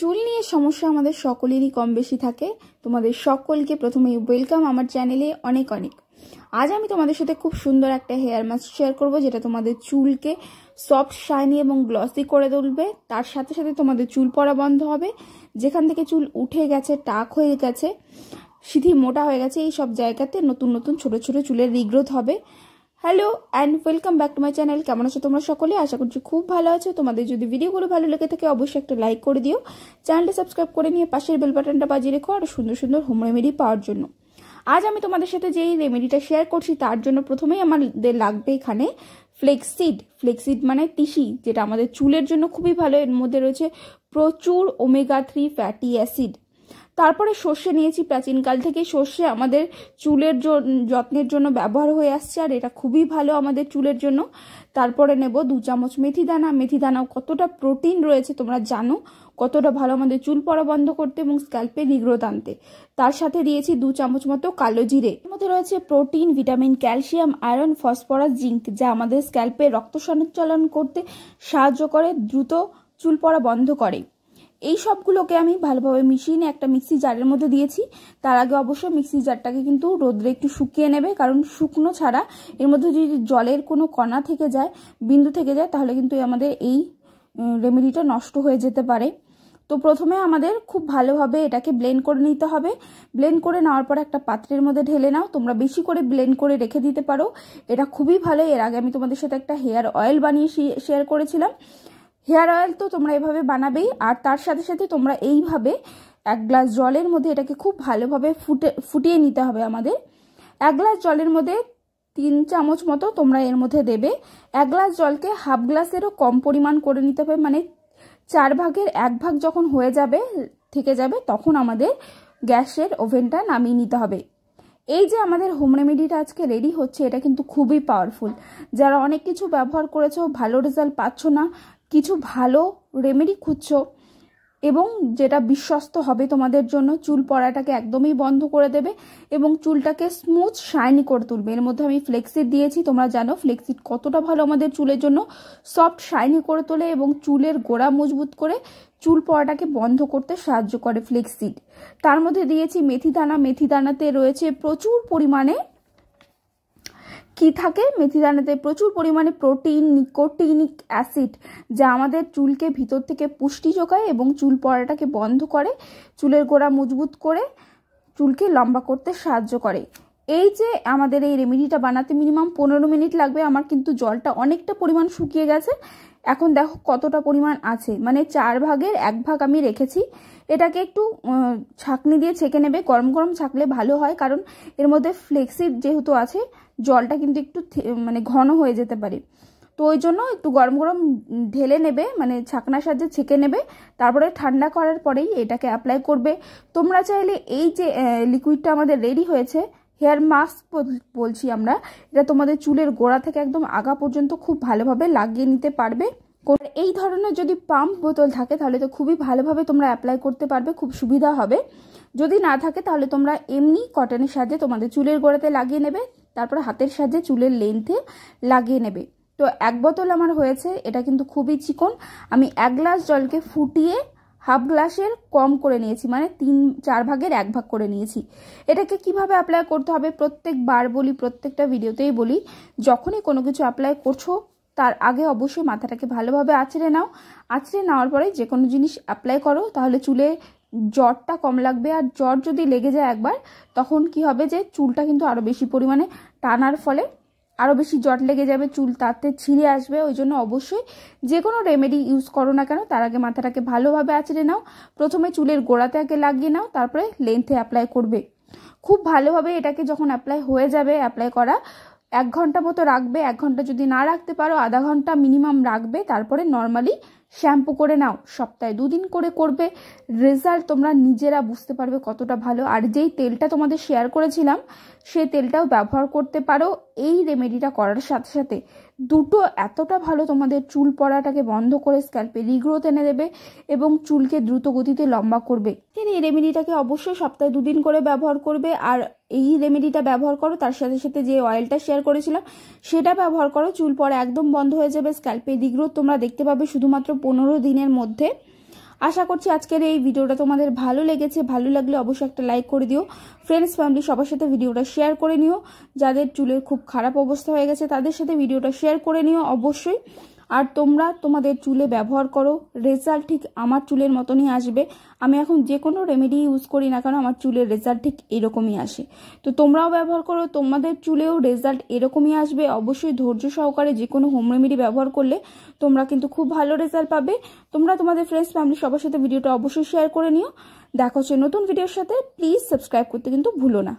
চুল নিয়ে সমস্যা আমাদের সকলেরই কম বেশি থাকে তোমাদের সকলকে প্রথমে ওয়েলকাম আমার চ্যানেলে অনেক অনেক আজ আমি তোমাদের সাথে খুব সুন্দর একটা হেয়ার মাস্ক শেয়ার করব যেটা তোমাদের চুলকে সফট শাইনি এবং গ্লসি করে তুলবে তার সাথে সাথে তোমাদের চুল পড়া বন্ধ হবে যেখান থেকে চুল উঠে গেছে টাক হয়ে গেছে সিঁথি মোটা হয়ে গেছে এই সব জায়গাতে নতুন নতুন ছোট ছোট চুলের রিগ্রোথ হবে hello and welcome back to my channel কেমন আছো তোমরা সকলে আশা করছি খুব ভালো আছো তোমাদের যদি ভিডিওগুলো ভালো লেগে থাকে অবশ্যই একটা লাইক করে দিও চ্যানেলটা সাবস্ক্রাইব করে নিয়ে পাশের বেল বাটনটা বাজিয়ে রেখো আর সুন্দর সুন্দর হোম রেমেডি পাওয়ার জন্য আজ আমি তোমাদের সাথে যেই রেমেডিটা শেয়ার করছি তার জন্য প্রথমেই আমাদের লাগবে এখানে ফ্লেক্সিড ফ্লেক্সিড মানে তিসি যেটা আমাদের চুলের জন্য খুবই ভালো এর মধ্যে রয়েছে প্রচুর ওমেগা থ্রি ফ্যাটি অ্যাসিড তারপরে সর্ষে নিয়েছি প্রাচীনকাল থেকে সর্ষে আমাদের চুলের যত্নের জন্য ব্যবহার হয়ে আসছে আর এটা খুবই ভালো আমাদের চুলের জন্য তারপরে নেব দু চামচ মেথি দানা মেথি দানাও কতটা প্রোটিন রয়েছে তোমরা জানো কতটা ভালো আমাদের চুল পড়া বন্ধ করতে এবং স্ক্যাল্পে নিগ্রত আনতে তার সাথে দিয়েছি দু চামচ মতো কালো জিরে এর মধ্যে রয়েছে protein vitamin calcium iron phosphorus zinc যা আমাদের স্ক্যাল্পে রক্ত সঞ্চালন করতে সাহায্য করে দ্রুত চুল পড়া বন্ধ করে এই সবগুলোকে আমি ভালোভাবে মিশিয়ে নিয়ে একটা মিক্সি জারের মধ্যে দিয়েছি তার আগে অবশ্যই মিক্সি জারটাকে কিন্তু রোদ্রে একটু শুকিয়ে নেবে কারণ শুকনো ছাড়া এর মধ্যে যদি জলের কোনো কণা থেকে যায় বিন্দু থেকে যায় তাহলে কিন্তু আমাদের এই রেমেডিটা নষ্ট হয়ে যেতে পারে তো প্রথমে আমাদের খুব ভালোভাবে এটাকে ব্লেন্ড করে নিতে হবে ব্লেন্ড করে নেওয়ার পর একটা পাত্রের মধ্যে ঢেলে নাও তোমরা বেশি করে ব্লেন্ড করে রেখে দিতে পারো এটা খুবই ভালো এর আগে আমি তোমাদের সাথে একটা হেয়ার অয়েল বানিয়ে শেয়ার করেছিলাম হেয়ার অয়েল তো তোমরা এভাবে বানাবেই আর তার সাথে সাথে তোমরা এইভাবে এক গ্লাস জলের মধ্যে এটাকে খুব ভালোভাবে ফুটে ফুটিয়ে নিতে হবে আমাদের এক গ্লাস জলের মধ্যে তিন চামচ মতো তোমরা এর মধ্যে দেবে এক গ্লাস জলকে হাফ গ্লাসেরও কম পরিমাণ করে নিতে হবে মানে চার ভাগের এক ভাগ যখন হয়ে যাবে থেকে যাবে তখন আমাদের গ্যাসের ওভেনটা নামিয়ে নিতে হবে এই যে আমাদের হোম রেমেডিটা আজকে রেডি হচ্ছে এটা কিন্তু খুবই পাওয়ারফুল যারা অনেক কিছু ব্যবহার করেছো ভালো রেজাল্ট পাচ্ছ না কিছু ভালো রেমেডি খুঁজছো এবং যেটা বিশ্বস্ত হবে তোমাদের জন্য চুল পড়াটাকে একদমই বন্ধ করে দেবে এবং চুলটাকে স্মুথ শাইনি করে তুলবে এর মধ্যে আমি ফ্লেক্সিট দিয়েছি তোমরা জানো ফ্লেক্সিট কতটা ভালো আমাদের চুলের জন্য সফট শাইনি করে তোলে এবং চুলের গোড়া মজবুত করে চুল পড়াটাকে বন্ধ করতে সাহায্য করে ফ্লেক্সিট তার মধ্যে দিয়েছি মেথি দানা মেথি দানাতে রয়েছে প্রচুর পরিমাণে কি থাকে মেথি দানাতে প্রচুর পরিমাণে প্রোটিন নিকোটিনিক অ্যাসিড যা আমাদের চুলকে ভিতর থেকে পুষ্টি যোগায় এবং চুল পড়াটাকে বন্ধ করে চুলের গোড়া মজবুত করে চুলকে লম্বা করতে সাহায্য করে এই যে আমাদের এই রেমেডিটা বানাতে মিনিমাম পনেরো মিনিট লাগবে আমার কিন্তু জলটা অনেকটা পরিমাণ শুকিয়ে গেছে এখন দেখো কতটা পরিমাণ আছে মানে চার ভাগের এক ভাগ আমি রেখেছি এটাকে একটু ছাঁকনি দিয়ে ছেঁকে নেবে গরম গরম ছাঁকলে ভালো হয় কারণ এর মধ্যে ফ্লেক্সিড যেহেতু আছে জলটা কিন্তু একটু মানে ঘন হয়ে যেতে পারে তো ওই জন্য একটু গরম গরম ঢেলে নেবে মানে ছাঁকনার সাহায্যে ছেঁকে নেবে তারপরে ঠান্ডা করার পরেই এটাকে অ্যাপ্লাই করবে তোমরা চাইলে এই যে লিকুইডটা আমাদের রেডি হয়েছে হেয়ার মাস্ক বলছি আমরা এটা তোমাদের চুলের গোড়া থেকে একদম আগা পর্যন্ত খুব ভালোভাবে লাগিয়ে নিতে পারবে এই ধরনের যদি পাম্প বোতল থাকে তাহলে তো খুবই ভালোভাবে তোমরা অ্যাপ্লাই করতে পারবে খুব সুবিধা হবে যদি না থাকে তাহলে তোমরা এমনি কটনের সাহায্যে তোমাদের চুলের গোড়াতে লাগিয়ে নেবে তারপর হাতের সাহায্যে চুলের লেন্থে লাগিয়ে নেবে তো এক বোতল আমার হয়েছে এটা কিন্তু খুবই চিকন আমি এক গ্লাস জলকে ফুটিয়ে হাফ গ্লাসের কম করে নিয়েছি মানে তিন চার ভাগের এক ভাগ করে নিয়েছি এটাকে কিভাবে অ্যাপ্লাই করতে হবে প্রত্যেকবার বলি প্রত্যেকটা ভিডিওতেই বলি যখনই কোনো কিছু অ্যাপ্লাই করছো তার আগে অবশ্যই মাথাটাকে ভালোভাবে আছড়ে নাও আছড়ে নেওয়ার পরে যে কোনো জিনিস অ্যাপ্লাই করো তাহলে চুলে জ্বরটা কম লাগবে আর জ্বর যদি লেগে যায় একবার তখন কি হবে যে চুলটা কিন্তু আরও বেশি পরিমাণে টানার ফলে আরও বেশি জট লেগে যাবে চুল তাতে ছিঁড়ে আসবে ওই জন্য অবশ্যই যে কোনো রেমেডি ইউজ করো না কেন তার আগে মাথাটাকে ভালোভাবে আঁচড়ে নাও প্রথমে চুলের গোড়াতে আগে লাগিয়ে নাও তারপরে লেন্থে অ্যাপ্লাই করবে খুব ভালোভাবে এটাকে যখন অ্যাপ্লাই হয়ে যাবে অ্যাপ্লাই করা এক ঘন্টা মতো রাখবে এক ঘন্টা যদি না রাখতে পারো আধা ঘন্টা মিনিমাম রাখবে তারপরে নর্মালি শ্যাম্পু করে নাও সপ্তাহে দুদিন করে করবে রেজাল্ট তোমরা নিজেরা বুঝতে পারবে কতটা ভালো আর যেই তেলটা তোমাদের শেয়ার করেছিলাম সে তেলটাও ব্যবহার করতে পারো এই রেমেডিটা করার সাথে সাথে দুটো এতটা ভালো তোমাদের চুল পড়াটাকে বন্ধ করে স্ক্যাল্পে রিগ্রোথ এনে দেবে এবং চুলকে দ্রুত গতিতে লম্বা করবে এই রেমেডিটাকে অবশ্যই সপ্তাহে দুদিন করে ব্যবহার করবে আর এই রেমেডিটা ব্যবহার করো তার সাথে সাথে যে অয়েলটা শেয়ার করেছিলাম সেটা ব্যবহার করো চুল পড়া একদম বন্ধ হয়ে যাবে স্ক্যাল্পে রিগ্রোথ তোমরা দেখতে পাবে শুধুমাত্র পনেরো দিনের মধ্যে আশা করছি আজকের এই ভিডিওটা তোমাদের ভালো লেগেছে ভালো লাগলে অবশ্যই একটা লাইক করে দিও ফ্রেন্ডস ফ্যামিলি সবার সাথে ভিডিওটা শেয়ার করে নিও যাদের চুলের খুব খারাপ অবস্থা হয়ে গেছে তাদের সাথে ভিডিওটা শেয়ার করে নিও অবশ্যই আর তোমরা তোমাদের চুলে ব্যবহার করো রেজাল্ট ঠিক আমার চুলের মতনই আসবে আমি এখন যে কোনো রেমেডি ইউজ করি না কেন আমার চুলের রেজাল্ট ঠিক এরকমই আসে তো তোমরাও ব্যবহার করো তোমাদের চুলেও রেজাল্ট এরকমই আসবে অবশ্যই ধৈর্য সহকারে যে কোনো হোম রেমেডি ব্যবহার করলে তোমরা কিন্তু খুব ভালো রেজাল্ট পাবে তোমরা তোমাদের ফ্রেন্ডস ফ্যামিলি সবার সাথে ভিডিওটা অবশ্যই শেয়ার করে নিও দেখো হচ্ছে নতুন ভিডিওর সাথে প্লিজ সাবস্ক্রাইব করতে কিন্তু ভুলো না